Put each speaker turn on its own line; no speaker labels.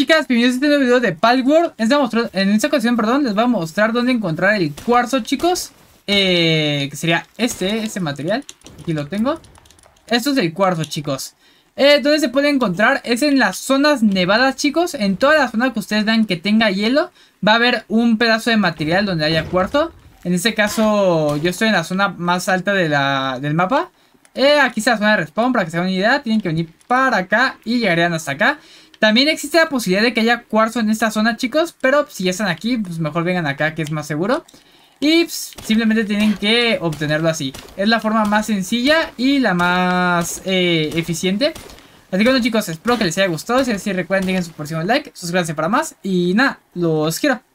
chicas, bienvenidos a este nuevo video de Palworld en esta, ocasión, perdón, les voy a mostrar dónde encontrar el cuarzo, chicos eh, Que sería este, este material Aquí lo tengo Esto es el cuarzo, chicos eh, se puede encontrar es en las zonas nevadas, chicos En toda la zona que ustedes vean que tenga hielo Va a haber un pedazo de material donde haya cuarzo En este caso, yo estoy en la zona más alta de del mapa eh, aquí está la zona de respawn, para que se hagan una idea, tienen que venir para acá y llegarían hasta acá. También existe la posibilidad de que haya cuarzo en esta zona, chicos. Pero si están aquí, pues mejor vengan acá, que es más seguro. Y pues, simplemente tienen que obtenerlo así. Es la forma más sencilla y la más eh, eficiente. Así que bueno, chicos, espero que les haya gustado. Si es así, recuerden, dejen su próximo like, suscríbanse para más. Y nada, los quiero.